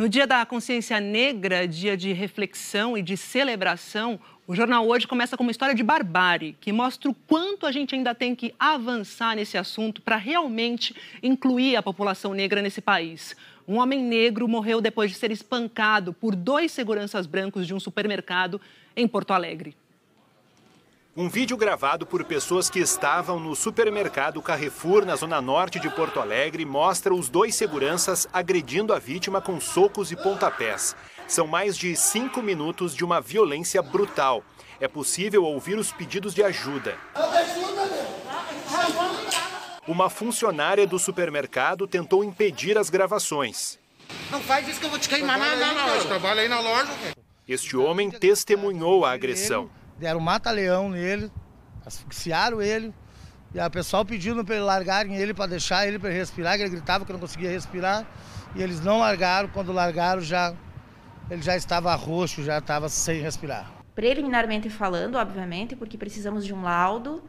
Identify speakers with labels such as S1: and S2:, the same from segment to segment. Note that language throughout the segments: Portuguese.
S1: No Dia da Consciência Negra, dia de reflexão e de celebração, o jornal hoje começa com uma história de barbárie que mostra o quanto a gente ainda tem que avançar nesse assunto para realmente incluir a população negra nesse país. Um homem negro morreu depois de ser espancado por dois seguranças brancos de um supermercado em Porto Alegre.
S2: Um vídeo gravado por pessoas que estavam no supermercado Carrefour, na zona norte de Porto Alegre, mostra os dois seguranças agredindo a vítima com socos e pontapés. São mais de cinco minutos de uma violência brutal. É possível ouvir os pedidos de ajuda. Uma funcionária do supermercado tentou impedir as gravações. Não faz isso que eu vou te queimar na, loja. Este homem testemunhou a agressão deram mata-leão nele, asfixiaram ele. E o pessoal pedindo para ele largarem ele, para deixar ele para respirar, que ele gritava que não conseguia respirar. E eles não largaram, quando largaram já ele já estava roxo, já estava sem respirar.
S1: Preliminarmente falando, obviamente, porque precisamos de um laudo,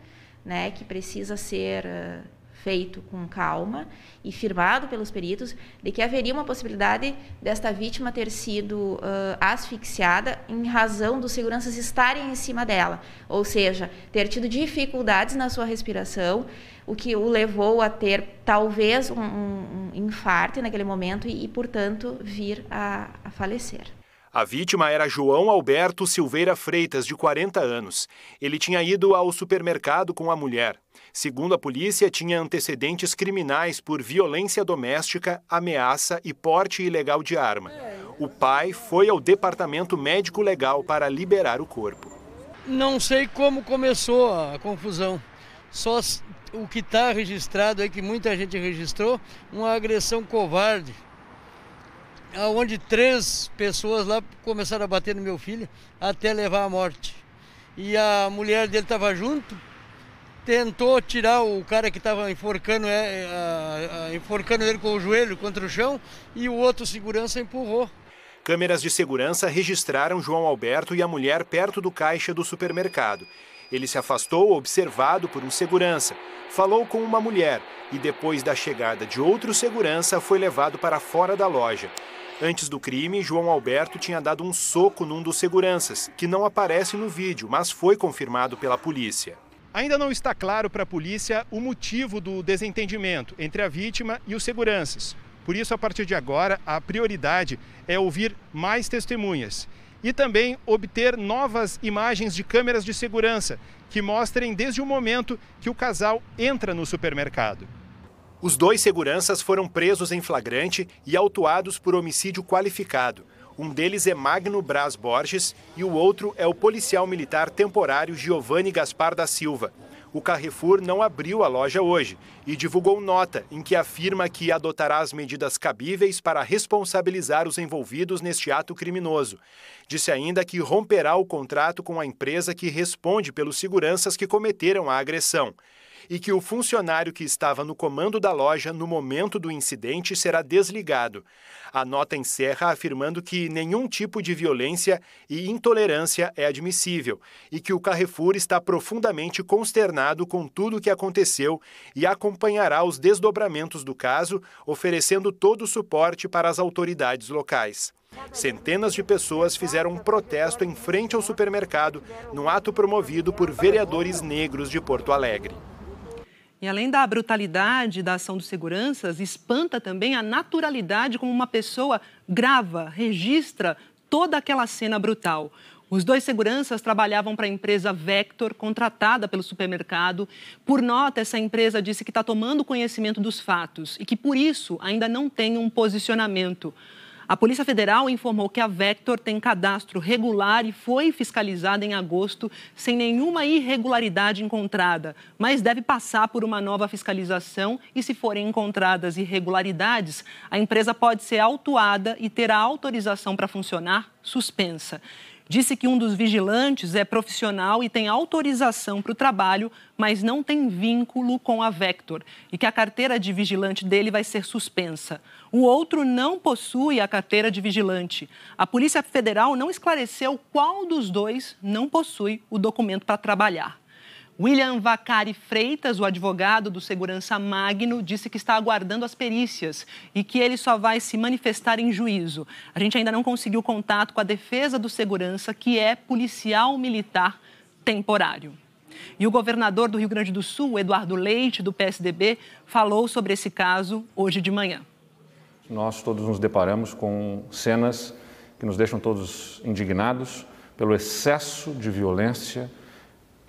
S1: né, que precisa ser eh, feito com calma e firmado pelos peritos de que haveria uma possibilidade desta vítima ter sido uh, asfixiada em razão dos seguranças estarem em cima dela, ou seja, ter tido dificuldades na sua respiração, o que o levou a ter talvez um, um infarto naquele momento e, e portanto, vir a, a falecer.
S2: A vítima era João Alberto Silveira Freitas, de 40 anos. Ele tinha ido ao supermercado com a mulher. Segundo a polícia, tinha antecedentes criminais por violência doméstica, ameaça e porte ilegal de arma. O pai foi ao departamento médico legal para liberar o corpo.
S1: Não sei como começou a confusão. Só o que está registrado é que muita gente registrou, uma agressão covarde onde três pessoas lá começaram a bater no meu filho até levar à morte. E a mulher dele estava junto, tentou tirar o cara que estava enforcando, é, enforcando ele com o joelho contra o chão e o outro segurança
S2: empurrou. Câmeras de segurança registraram João Alberto e a mulher perto do caixa do supermercado. Ele se afastou, observado por um segurança, falou com uma mulher e, depois da chegada de outro segurança, foi levado para fora da loja. Antes do crime, João Alberto tinha dado um soco num dos seguranças, que não aparece no vídeo, mas foi confirmado pela polícia. Ainda não está claro para a polícia o motivo do desentendimento entre a vítima e os seguranças. Por isso, a partir de agora, a prioridade é ouvir mais testemunhas e também obter novas imagens de câmeras de segurança que mostrem desde o momento que o casal entra no supermercado. Os dois seguranças foram presos em flagrante e autuados por homicídio qualificado. Um deles é Magno Braz Borges e o outro é o policial militar temporário Giovanni Gaspar da Silva. O Carrefour não abriu a loja hoje e divulgou nota em que afirma que adotará as medidas cabíveis para responsabilizar os envolvidos neste ato criminoso. Disse ainda que romperá o contrato com a empresa que responde pelos seguranças que cometeram a agressão e que o funcionário que estava no comando da loja no momento do incidente será desligado. A nota encerra afirmando que nenhum tipo de violência e intolerância é admissível e que o Carrefour está profundamente consternado com tudo o que aconteceu e acompanhará os desdobramentos do caso, oferecendo todo o suporte para as autoridades locais. Centenas de pessoas fizeram um protesto em frente ao supermercado num ato promovido por vereadores negros de Porto Alegre.
S1: E além da brutalidade da ação dos seguranças, espanta também a naturalidade como uma pessoa grava, registra toda aquela cena brutal. Os dois seguranças trabalhavam para a empresa Vector, contratada pelo supermercado. Por nota, essa empresa disse que está tomando conhecimento dos fatos e que, por isso, ainda não tem um posicionamento. A Polícia Federal informou que a Vector tem cadastro regular e foi fiscalizada em agosto sem nenhuma irregularidade encontrada, mas deve passar por uma nova fiscalização e, se forem encontradas irregularidades, a empresa pode ser autuada e terá autorização para funcionar suspensa. Disse que um dos vigilantes é profissional e tem autorização para o trabalho, mas não tem vínculo com a Vector e que a carteira de vigilante dele vai ser suspensa. O outro não possui a carteira de vigilante. A Polícia Federal não esclareceu qual dos dois não possui o documento para trabalhar. William Vacari Freitas, o advogado do segurança Magno, disse que está aguardando as perícias e que ele só vai se manifestar em juízo. A gente ainda não conseguiu contato com a defesa do segurança, que é policial militar temporário. E o governador do Rio Grande do Sul, Eduardo Leite, do PSDB, falou sobre esse caso hoje de manhã.
S2: Nós todos nos deparamos com cenas que nos deixam todos indignados pelo excesso de violência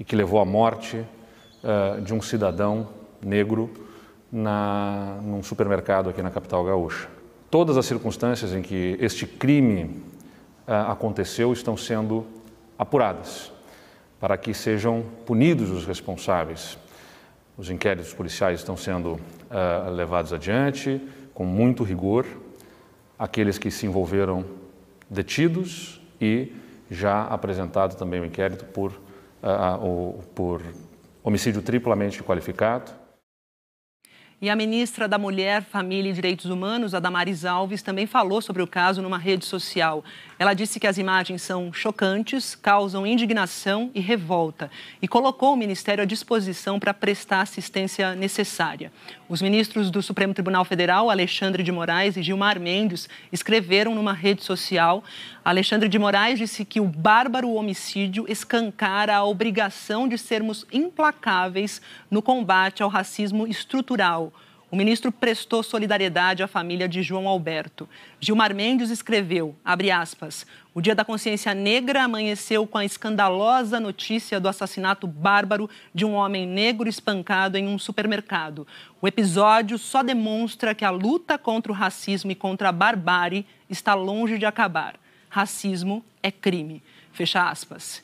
S2: e que levou à morte uh, de um cidadão negro na, num supermercado aqui na capital gaúcha. Todas as circunstâncias em que este crime uh, aconteceu estão sendo apuradas para que sejam punidos os responsáveis. Os inquéritos policiais estão sendo uh, levados adiante com muito rigor. Aqueles que se envolveram detidos e já apresentado também o inquérito por o, por homicídio triplamente qualificado,
S1: e a ministra da Mulher, Família e Direitos Humanos, a Alves, também falou sobre o caso numa rede social. Ela disse que as imagens são chocantes, causam indignação e revolta e colocou o Ministério à disposição para prestar assistência necessária. Os ministros do Supremo Tribunal Federal, Alexandre de Moraes e Gilmar Mendes, escreveram numa rede social. Alexandre de Moraes disse que o bárbaro homicídio escancara a obrigação de sermos implacáveis no combate ao racismo estrutural o ministro prestou solidariedade à família de João Alberto. Gilmar Mendes escreveu, aspas, o Dia da Consciência Negra amanheceu com a escandalosa notícia do assassinato bárbaro de um homem negro espancado em um supermercado. O episódio só demonstra que a luta contra o racismo e contra a barbárie está longe de acabar. Racismo é crime. Fecha aspas.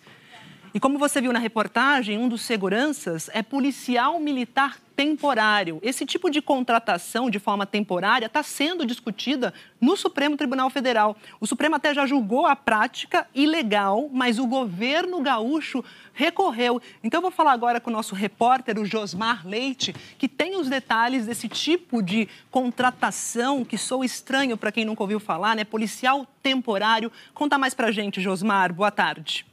S1: E como você viu na reportagem, um dos seguranças é policial militar temporário. Esse tipo de contratação de forma temporária está sendo discutida no Supremo Tribunal Federal. O Supremo até já julgou a prática ilegal, mas o governo gaúcho recorreu. Então, eu vou falar agora com o nosso repórter, o Josmar Leite, que tem os detalhes desse tipo de contratação que sou estranho para quem nunca ouviu falar, né? Policial temporário. Conta mais para gente, Josmar. Boa tarde.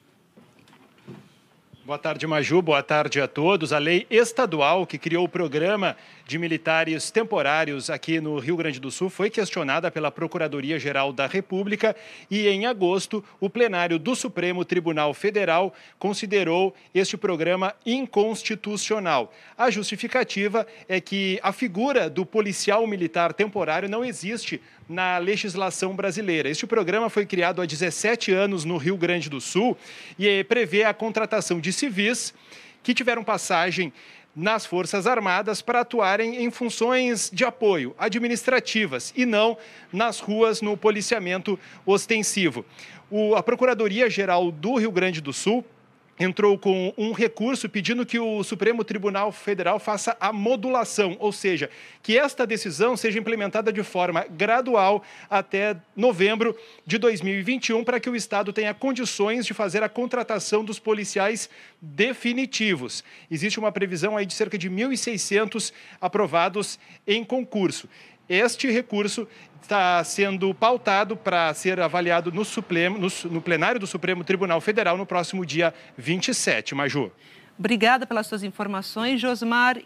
S2: Boa tarde, Maju. Boa tarde a todos. A lei estadual que criou o programa de militares temporários aqui no Rio Grande do Sul foi questionada pela Procuradoria-Geral da República e, em agosto, o plenário do Supremo Tribunal Federal considerou este programa inconstitucional. A justificativa é que a figura do policial militar temporário não existe na legislação brasileira. Este programa foi criado há 17 anos no Rio Grande do Sul e é, prevê a contratação de civis que tiveram passagem nas Forças Armadas para atuarem em funções de apoio administrativas e não nas ruas no policiamento ostensivo. O, a Procuradoria-Geral do Rio Grande do Sul entrou com um recurso pedindo que o Supremo Tribunal Federal faça a modulação, ou seja, que esta decisão seja implementada de forma gradual até novembro de 2021, para que o Estado tenha condições de fazer a contratação dos policiais definitivos. Existe uma previsão aí de cerca de 1.600 aprovados em concurso. Este recurso está sendo pautado para ser avaliado no, suplemo, no, no plenário do Supremo Tribunal Federal no próximo dia 27, Maju. Obrigada pelas suas informações, Josmar.